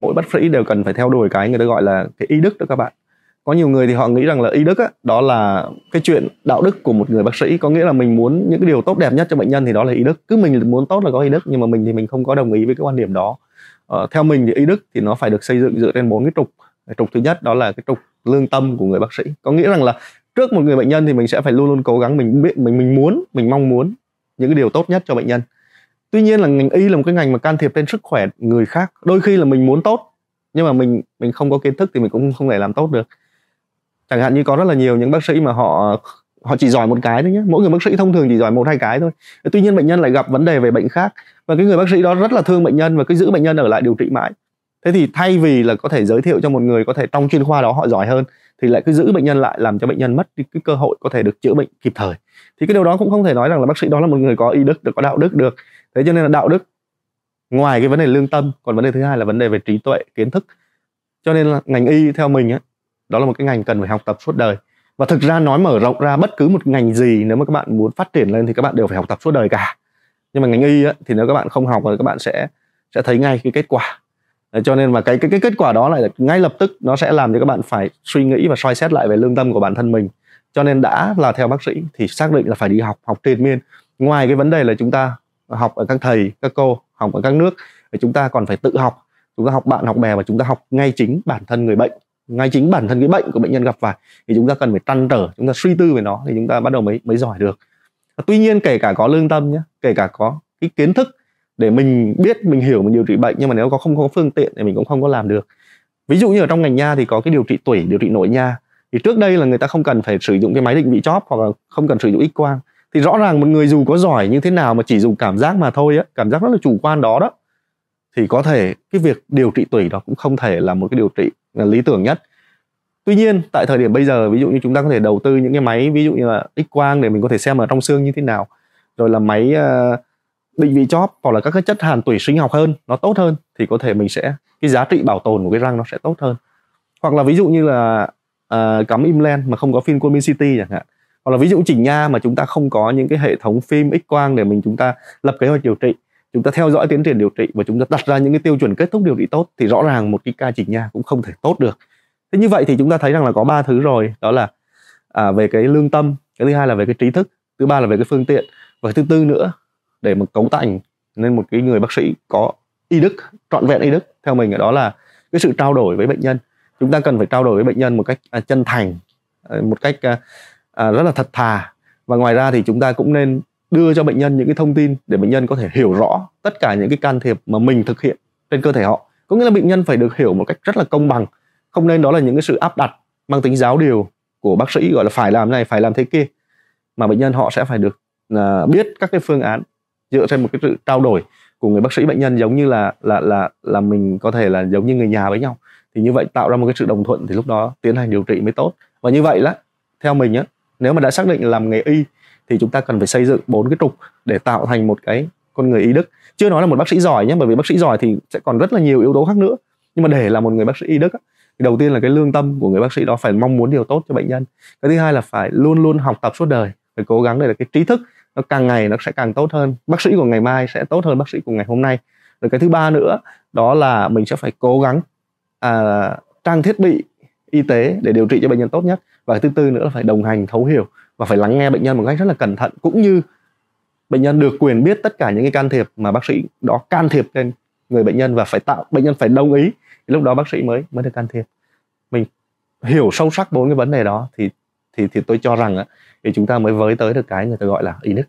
mỗi bác sĩ đều cần phải theo đuổi cái người ta gọi là cái y đức đó các bạn có nhiều người thì họ nghĩ rằng là y đức á, đó là cái chuyện đạo đức của một người bác sĩ có nghĩa là mình muốn những cái điều tốt đẹp nhất cho bệnh nhân thì đó là y đức cứ mình muốn tốt là có y đức nhưng mà mình thì mình không có đồng ý với cái quan điểm đó ờ, theo mình thì y đức thì nó phải được xây dựng dựa trên bốn cái trục trục thứ nhất đó là cái trục lương tâm của người bác sĩ có nghĩa rằng là trước một người bệnh nhân thì mình sẽ phải luôn luôn cố gắng mình biết mình mình muốn mình mong muốn những cái điều tốt nhất cho bệnh nhân tuy nhiên là ngành y là một cái ngành mà can thiệp lên sức khỏe người khác đôi khi là mình muốn tốt nhưng mà mình mình không có kiến thức thì mình cũng không thể làm tốt được chẳng hạn như có rất là nhiều những bác sĩ mà họ họ chỉ giỏi một cái thôi nhé mỗi người bác sĩ thông thường chỉ giỏi một hai cái thôi tuy nhiên bệnh nhân lại gặp vấn đề về bệnh khác và cái người bác sĩ đó rất là thương bệnh nhân và cứ giữ bệnh nhân ở lại điều trị mãi thế thì thay vì là có thể giới thiệu cho một người có thể trong chuyên khoa đó họ giỏi hơn thì lại cứ giữ bệnh nhân lại làm cho bệnh nhân mất cái cơ hội có thể được chữa bệnh kịp thời thì cái điều đó cũng không thể nói rằng là bác sĩ đó là một người có y đức được có đạo đức được thế cho nên là đạo đức ngoài cái vấn đề lương tâm còn vấn đề thứ hai là vấn đề về trí tuệ kiến thức cho nên là ngành y theo mình á đó là một cái ngành cần phải học tập suốt đời và thực ra nói mở rộng ra bất cứ một ngành gì nếu mà các bạn muốn phát triển lên thì các bạn đều phải học tập suốt đời cả nhưng mà ngành y ấy, thì nếu các bạn không học thì các bạn sẽ sẽ thấy ngay cái kết quả cho nên mà cái cái cái kết quả đó lại là ngay lập tức nó sẽ làm cho các bạn phải suy nghĩ và soi xét lại về lương tâm của bản thân mình cho nên đã là theo bác sĩ thì xác định là phải đi học học triền miên ngoài cái vấn đề là chúng ta học ở các thầy các cô học ở các nước thì chúng ta còn phải tự học chúng ta học bạn học bè và chúng ta học ngay chính bản thân người bệnh ngay chính bản thân cái bệnh của bệnh nhân gặp phải thì chúng ta cần phải tăng trở chúng ta suy tư về nó thì chúng ta bắt đầu mới mới giỏi được tuy nhiên kể cả có lương tâm nhé kể cả có cái kiến thức để mình biết mình hiểu mình điều trị bệnh nhưng mà nếu có không có phương tiện thì mình cũng không có làm được ví dụ như ở trong ngành nha thì có cái điều trị tủy điều trị nội nha thì trước đây là người ta không cần phải sử dụng cái máy định vị chóp hoặc là không cần sử dụng x quang thì rõ ràng một người dù có giỏi như thế nào mà chỉ dùng cảm giác mà thôi á cảm giác rất là chủ quan đó đó thì có thể cái việc điều trị tủy đó cũng không thể là một cái điều trị là lý tưởng nhất tuy nhiên tại thời điểm bây giờ ví dụ như chúng ta có thể đầu tư những cái máy ví dụ như là x quang để mình có thể xem ở trong xương như thế nào rồi là máy uh, định vị chóp hoặc là các cái chất hàn tủy sinh học hơn nó tốt hơn thì có thể mình sẽ cái giá trị bảo tồn của cái răng nó sẽ tốt hơn hoặc là ví dụ như là uh, cắm implant mà không có phim city chẳng hạn hoặc là ví dụ chỉnh nha mà chúng ta không có những cái hệ thống phim x quang để mình chúng ta lập kế hoạch điều trị chúng ta theo dõi tiến triển điều trị và chúng ta đặt ra những cái tiêu chuẩn kết thúc điều trị tốt thì rõ ràng một cái ca chỉnh nha cũng không thể tốt được thế như vậy thì chúng ta thấy rằng là có ba thứ rồi đó là à, về cái lương tâm cái thứ hai là về cái trí thức thứ ba là về cái phương tiện và thứ tư nữa để mà cấu thành nên một cái người bác sĩ có y đức trọn vẹn y đức theo mình ở đó là cái sự trao đổi với bệnh nhân chúng ta cần phải trao đổi với bệnh nhân một cách à, chân thành à, một cách à, À, rất là thật thà và ngoài ra thì chúng ta cũng nên đưa cho bệnh nhân những cái thông tin để bệnh nhân có thể hiểu rõ tất cả những cái can thiệp mà mình thực hiện trên cơ thể họ có nghĩa là bệnh nhân phải được hiểu một cách rất là công bằng không nên đó là những cái sự áp đặt mang tính giáo điều của bác sĩ gọi là phải làm này phải làm thế kia mà bệnh nhân họ sẽ phải được à, biết các cái phương án dựa trên một cái sự trao đổi của người bác sĩ bệnh nhân giống như là là là là mình có thể là giống như người nhà với nhau thì như vậy tạo ra một cái sự đồng thuận thì lúc đó tiến hành điều trị mới tốt và như vậy là theo mình á nếu mà đã xác định làm nghề y thì chúng ta cần phải xây dựng bốn cái trục để tạo thành một cái con người y đức chưa nói là một bác sĩ giỏi nhé bởi vì bác sĩ giỏi thì sẽ còn rất là nhiều yếu tố khác nữa nhưng mà để là một người bác sĩ y đức thì đầu tiên là cái lương tâm của người bác sĩ đó phải mong muốn điều tốt cho bệnh nhân cái thứ hai là phải luôn luôn học tập suốt đời phải cố gắng để là cái trí thức nó càng ngày nó sẽ càng tốt hơn bác sĩ của ngày mai sẽ tốt hơn bác sĩ của ngày hôm nay rồi cái thứ ba nữa đó là mình sẽ phải cố gắng à, trang thiết bị y tế để điều trị cho bệnh nhân tốt nhất và thứ tư nữa là phải đồng hành thấu hiểu và phải lắng nghe bệnh nhân một cách rất là cẩn thận cũng như bệnh nhân được quyền biết tất cả những cái can thiệp mà bác sĩ đó can thiệp lên người bệnh nhân và phải tạo bệnh nhân phải đồng ý lúc đó bác sĩ mới mới được can thiệp mình hiểu sâu sắc bốn cái vấn đề đó thì thì thì tôi cho rằng á, thì chúng ta mới với tới được cái người ta gọi là y đức